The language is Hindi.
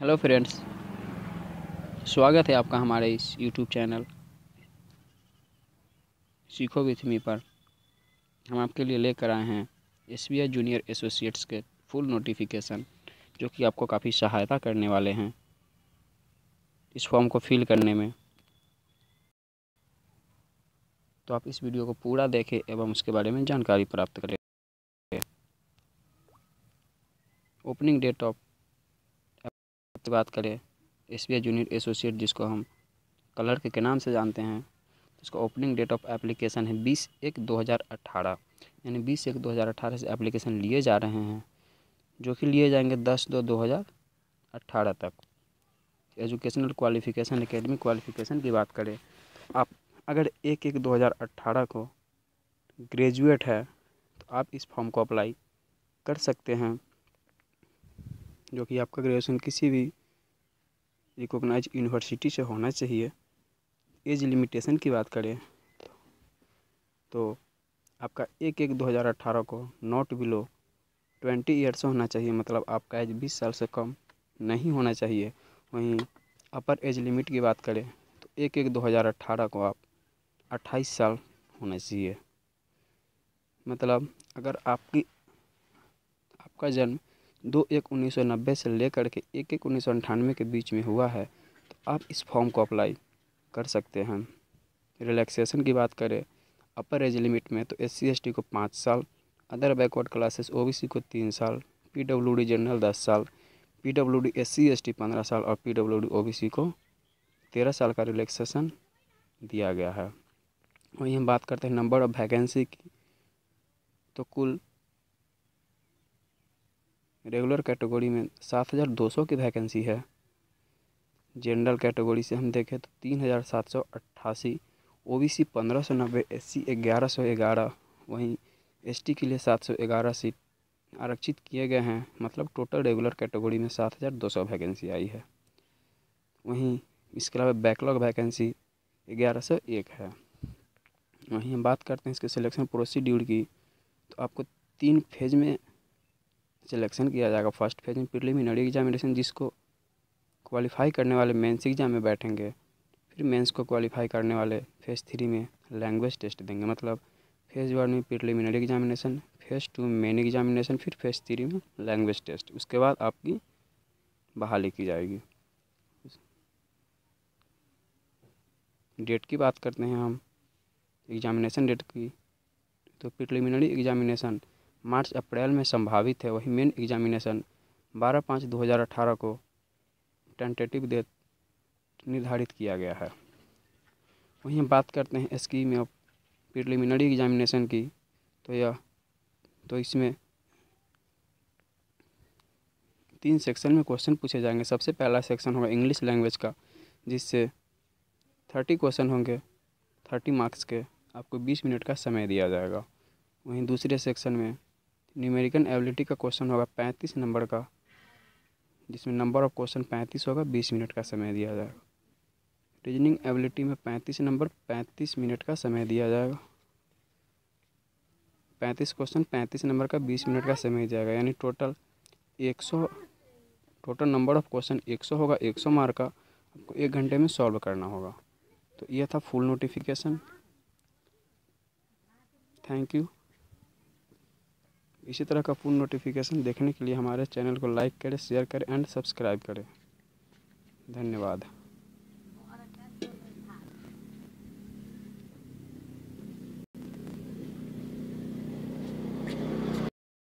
हेलो फ्रेंड्स स्वागत है आपका हमारे इस यूट्यूब चैनल सीखो विथमी मी पर हम आपके लिए लेकर आए हैं S B I junior associates के फुल नोटिफिकेशन जो कि आपको काफ़ी सहायता करने वाले हैं इस फॉर्म को फिल करने में तो आप इस वीडियो को पूरा देखें एवं उसके बारे में जानकारी प्राप्त करें ओपनिंग डेट ऑफ की बात करें S B I junior associate जिसको हम कलर के, के नाम से जानते हैं इसका ओपनिंग डेट ऑफ एप्लीकेशन है बीस एक दो हज़ार अट्ठारह यानी बीस एक दो हज़ार अट्ठारह से एप्लीकेशन लिए जा रहे हैं जो कि लिए जाएंगे दस दो दो हज़ार अट्ठारह तक एजुकेशनल क्वालिफिकेशन एकेडमिक क्वालिफिकेशन की बात करें आप अगर एक एक दो हज़ार अट्ठारह को ग्रेजुएट है तो आप इस फॉर्म को अप्लाई कर सकते हैं जो कि आपका ग्रेजुएशन किसी भी रिकोगनाइज यूनिवर्सिटी से होना चाहिए एज लिमिटेशन की बात करें तो आपका एक एक 2018 को नॉट बिलो ट्वेंटी ईयर्स होना चाहिए मतलब आपका एज बीस साल से कम नहीं होना चाहिए वहीं अपर एज लिमिट की बात करें तो एक एक 2018 को आप अट्ठाईस साल होना चाहिए मतलब अगर आपकी आपका जन्म दो एक उन्नीस सौ नब्बे से लेकर के एक एक उन्नीस सौ अंठानवे के बीच में हुआ है तो आप इस फॉर्म को अप्लाई कर सकते हैं रिलैक्सेशन की बात करें अपर एज लिमिट में तो एस सी को पाँच साल अदर बैकवर्ड क्लासेस ओबीसी को तीन साल पी डब्ल्यू डी जनरल दस साल P W D S C S T पंद्रह साल और P W D O B C को तेरह साल का रिलैक्सेशन दिया गया है वहीं हम बात करते हैं नंबर ऑफ़ वैकेंसी की तो कुल रेगुलर कैटेगरी में सात हज़ार दो सौ की वैकेंसी है जनरल कैटेगरी से हम देखें तो तीन हज़ार सात सौ अट्ठासी ओ बी सी पंद्रह सौ नब्बे एस सी ग्यारह सौ ग्यारह वहीं एस टी के लिए सात सौ ग्यारह सीट आरक्षित किए गए हैं मतलब टोटल रेगुलर कैटेगरी में सात हज़ार दो सौ वैकेंसी आई है वहीं इसके अलावा बैकलॉग वैकेंसी ग्यारह सौ एक है वहीं हम बात करते हैं इसके सिलेक्शन प्रोसीड्यूर की तो आपको तीन फेज में सिलेक्शन किया जाएगा फर्स्ट फेज में प्रिलिमिनरी एग्जामिनेशन जिसको क्वालिफाई करने वाले मेंस एग्जाम में बैठेंगे फिर मेंस को क्वालिफाई करने वाले फेज़ थ्री में लैंग्वेज टेस्ट देंगे मतलब फेज़ वन में प्रिलिमिनरी एग्जामिनेशन फेज़ टू में मेन एग्जामिनेशन फिर फेज़ थ्री में लैंग्वेज टेस्ट उसके बाद आपकी बहाली की जाएगी डेट की बात करते हैं हम एग्जामिनेशन डेट की तो प्रिलिमिनरी एग्जामिनेशन मार्च अप्रैल में संभावित है वही मेन एग्जामिनेशन बारह पाँच दो हज़ार अठारह को टेंटेटिव डेट निर्धारित किया गया है वहीं हम बात करते हैं स्कीम ऑफ प्रिलिमिनरी एग्जामिनेशन की तो यह तो इसमें तीन सेक्शन में क्वेश्चन पूछे जाएंगे सबसे पहला सेक्शन होगा इंग्लिश लैंग्वेज का जिससे थर्टी क्वेश्चन होंगे थर्टी मार्क्स के आपको बीस मिनट का समय दिया जाएगा वहीं दूसरे सेक्शन में न्यूमेरिकल एबिलिटी का क्वेश्चन होगा पैंतीस नंबर का जिसमें नंबर ऑफ क्वेश्चन पैंतीस होगा बीस मिनट का समय दिया जाएगा रीजनिंग एबिलिटी में पैंतीस नंबर पैंतीस मिनट का समय दिया जाएगा पैंतीस क्वेश्चन पैंतीस नंबर का बीस मिनट का समय जाएगा यानी टोटल एक सौ टोटल नंबर ऑफ क्वेश्चन एक सौ होगा एक सौ मार्क का आपको एक घंटे में सॉल्व करना होगा तो यह था फुल नोटिफिकेशन थैंक यू इसी तरह का पूर्ण नोटिफिकेशन देखने के लिए हमारे चैनल को लाइक करें शेयर करें एंड सब्सक्राइब करें धन्यवाद